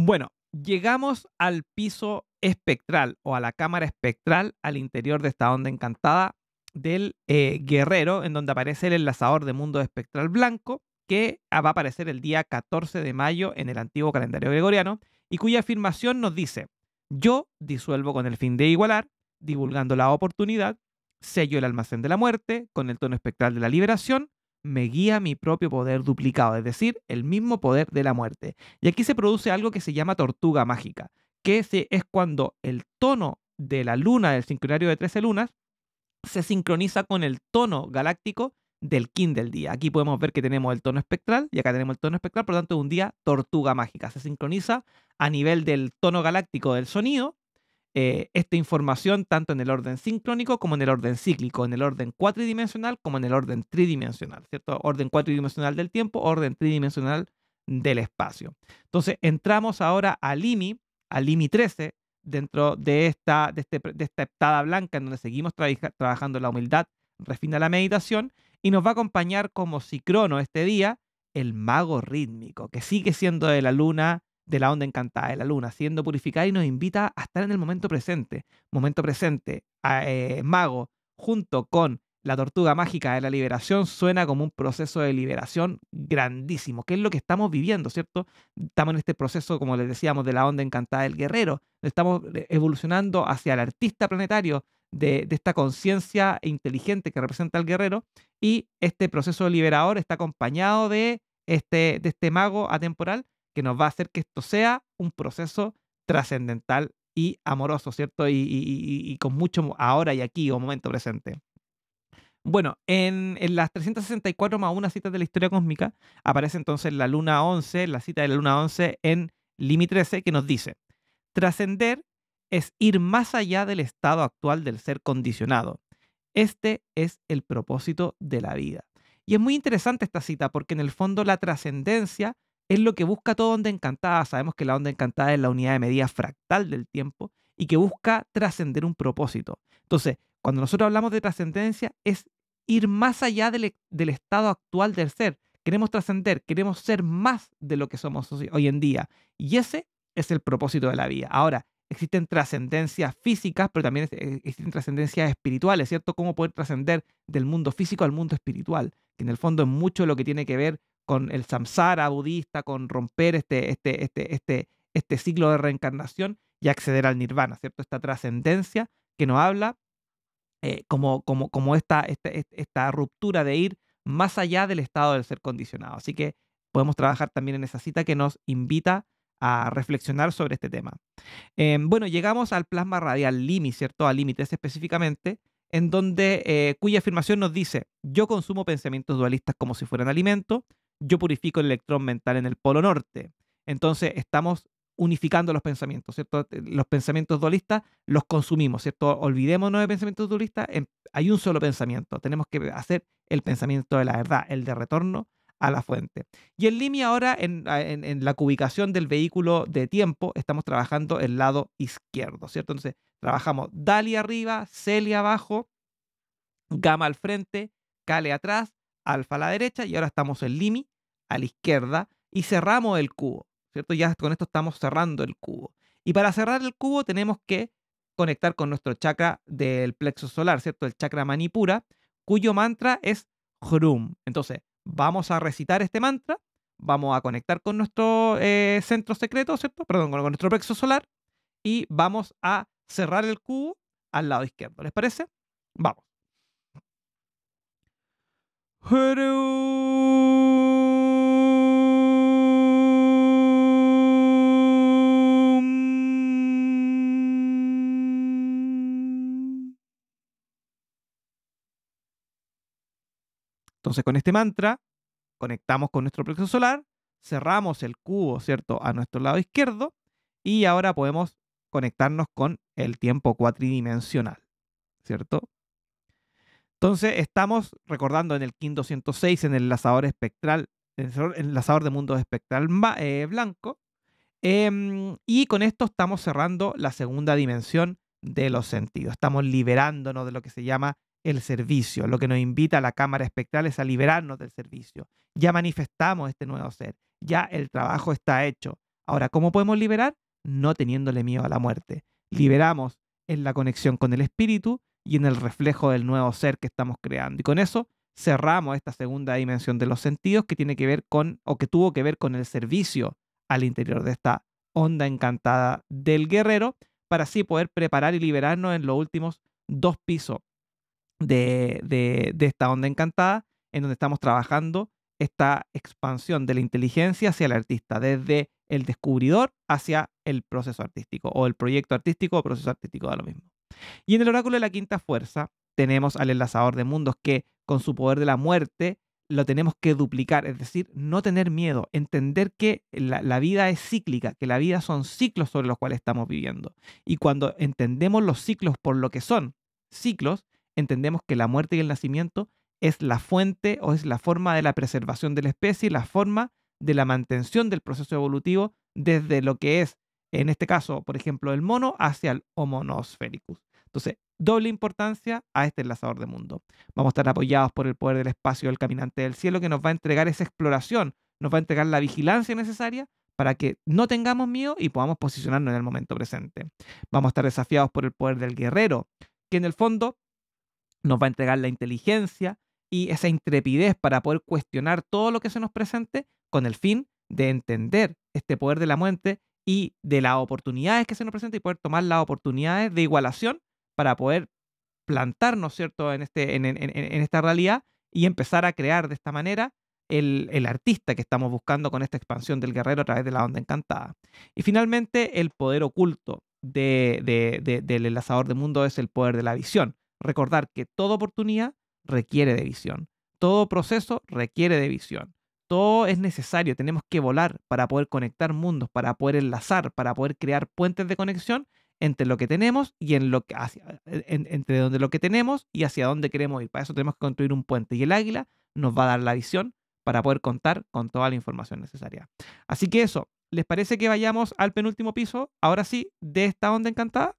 Bueno, llegamos al piso espectral o a la cámara espectral al interior de esta onda encantada del eh, guerrero, en donde aparece el enlazador de mundo espectral blanco, que ah, va a aparecer el día 14 de mayo en el antiguo calendario gregoriano, y cuya afirmación nos dice, yo disuelvo con el fin de igualar, divulgando la oportunidad, sello el almacén de la muerte con el tono espectral de la liberación, me guía mi propio poder duplicado, es decir, el mismo poder de la muerte. Y aquí se produce algo que se llama tortuga mágica, que es cuando el tono de la luna del sincronario de 13 lunas se sincroniza con el tono galáctico del kin del día. Aquí podemos ver que tenemos el tono espectral y acá tenemos el tono espectral, por lo tanto es un día tortuga mágica. Se sincroniza a nivel del tono galáctico del sonido eh, esta información tanto en el orden sincrónico como en el orden cíclico, en el orden cuatridimensional como en el orden tridimensional, ¿cierto? Orden cuatridimensional del tiempo, orden tridimensional del espacio. Entonces, entramos ahora al IMI, al IMI 13, dentro de esta, este de, esta heptada blanca en donde seguimos trabajando la humildad, refina la meditación, y nos va a acompañar como sincrono este día el mago rítmico, que sigue siendo de la luna de la onda encantada de la luna, siendo purificada y nos invita a estar en el momento presente. Momento presente, eh, mago, junto con la tortuga mágica de la liberación, suena como un proceso de liberación grandísimo, que es lo que estamos viviendo, ¿cierto? Estamos en este proceso, como les decíamos, de la onda encantada del guerrero, estamos eh, evolucionando hacia el artista planetario, de, esta conciencia inteligente que representa el guerrero. Y este proceso liberador está acompañado de este, de este mago atemporal que nos va a hacer que esto sea un proceso trascendental y amoroso, ¿cierto? Y, con mucho ahora y aquí o momento presente. Bueno, en, las 364 más una citas de la historia cósmica aparece entonces la luna 11, la cita de la luna 11 en Limi 13 que nos dice, trascender es ir más allá del estado actual del ser condicionado. Este es el propósito de la vida. Y es muy interesante esta cita porque en el fondo la trascendencia es lo que busca toda onda encantada. Sabemos que la onda encantada es la unidad de medida fractal del tiempo y que busca trascender un propósito. Entonces, cuando nosotros hablamos de trascendencia, es ir más allá del, e-, estado actual del ser. Queremos trascender, queremos ser más de lo que somos hoy en día. Y ese es el propósito de la vida. Ahora, existen trascendencias físicas, pero también eh, existen trascendencias espirituales, ¿cierto? Cómo poder trascender del mundo físico al mundo espiritual, que en el fondo es mucho lo que tiene que ver con el samsara budista, con romper este, este, este, este, este ciclo de reencarnación y acceder al nirvana, ¿cierto? Esta trascendencia que nos habla eh, como, como, como esta, ruptura de ir más allá del estado del ser condicionado. Así que podemos trabajar también en esa cita que nos invita a reflexionar sobre este tema. Em, bueno, llegamos al plasma radial LIMI, ¿cierto? A límites específicamente, en donde eh, cuya afirmación nos dice, yo consumo pensamientos dualistas como si fueran alimento, yo purifico el electrón mental en el polo norte. Entonces estamos unificando los pensamientos, ¿cierto? Eh, los pensamientos dualistas los consumimos, ¿cierto? Olvidémonos de pensamientos dualistas, hay un solo pensamiento, tenemos que hacer el pensamiento de la verdad, el de retorno a la fuente. Y en línea ahora, en, la cubicación del vehículo de tiempo, estamos trabajando el lado izquierdo, ¿cierto? Entonces, trabajamos Dali arriba, Celia abajo, Gama al frente, Cale atrás, alfa a la derecha y ahora estamos en limi a la izquierda y cerramos el cubo, ¿cierto? Ya con esto estamos cerrando el cubo. Y para cerrar el cubo tenemos que conectar con nuestro chakra del plexo solar, ¿cierto? El chakra manipura, cuyo mantra es Hrum. Entonces, vamos a recitar este mantra, vamos a conectar con nuestro eh, centro secreto, ¿cierto? Perdón, con nuestro plexo solar y vamos a cerrar el cubo al lado izquierdo. ¿Les parece? Vamos. Entonces, con este mantra, conectamos con nuestro plexo solar, cerramos el cubo, ¿cierto?, a nuestro lado izquierdo y ahora podemos conectarnos con el tiempo cuatridimensional, ¿cierto? Entonces, estamos recordando en el Quinto 206, en el enlazador espectral, en el enlazador de mundos espectral eh, blanco. Em, y con esto estamos cerrando la segunda dimensión de los sentidos. Estamos liberándonos de lo que se llama el servicio. Lo que nos invita a la cámara espectral es a liberarnos del servicio. Ya manifestamos este nuevo ser. Ya el trabajo está hecho. Ahora, ¿cómo podemos liberar? No teniéndole miedo a la muerte. Liberamos en la conexión con el espíritu y en el reflejo del nuevo ser que estamos creando. Y con eso cerramos esta segunda dimensión de los sentidos que tiene que ver con, o que tuvo que ver con el servicio al interior de esta onda encantada del guerrero, para así poder preparar y liberarnos en los últimos dos pisos de, esta onda encantada, en donde estamos trabajando esta expansión de la inteligencia hacia el artista, desde el descubridor hacia el proceso artístico, o el proyecto artístico o proceso artístico, de lo mismo. Y en el oráculo de la quinta fuerza tenemos al enlazador de mundos que con su poder de la muerte lo tenemos que duplicar, es decir, no tener miedo, entender que la, vida es cíclica, que la vida son ciclos sobre los cuales estamos viviendo. Y cuando entendemos los ciclos por lo que son ciclos, entendemos que la muerte y el nacimiento es la fuente o es la forma de la preservación de la especie, la forma de la mantención del proceso evolutivo desde lo que es, en este caso, por ejemplo, el mono hacia el homo entonces, doble importancia a este enlazador de mundo. Vamos a estar apoyados por el poder del espacio del caminante del cielo que nos va a entregar esa exploración, nos va a entregar la vigilancia necesaria para que no tengamos miedo y podamos posicionarnos en el momento presente. Vamos a estar desafiados por el poder del guerrero, que en el fondo nos va a entregar la inteligencia y esa intrepidez para poder cuestionar todo lo que se nos presente con el fin de entender este poder de la muerte y de las oportunidades que se nos presentan y poder tomar las oportunidades de igualación para poder plantarnos, ¿cierto?, en, este, en, esta realidad y empezar a crear de esta manera el, el, artista que estamos buscando con esta expansión del guerrero a través de la onda encantada. Y finalmente, el poder oculto del enlazador de mundo es el poder de la visión. Recordar que toda oportunidad requiere de visión, todo proceso requiere de visión, todo es necesario, tenemos que volar para poder conectar mundos, para poder enlazar, para poder crear puentes de conexión entre lo que tenemos y en lo que hacia, e, entre donde lo que tenemos y hacia dónde queremos ir. Para eso tenemos que construir un puente y el águila nos va a dar la visión para poder contar con toda la información necesaria. Así que eso, ¿les parece que vayamos al penúltimo piso, ahora sí, de esta onda encantada?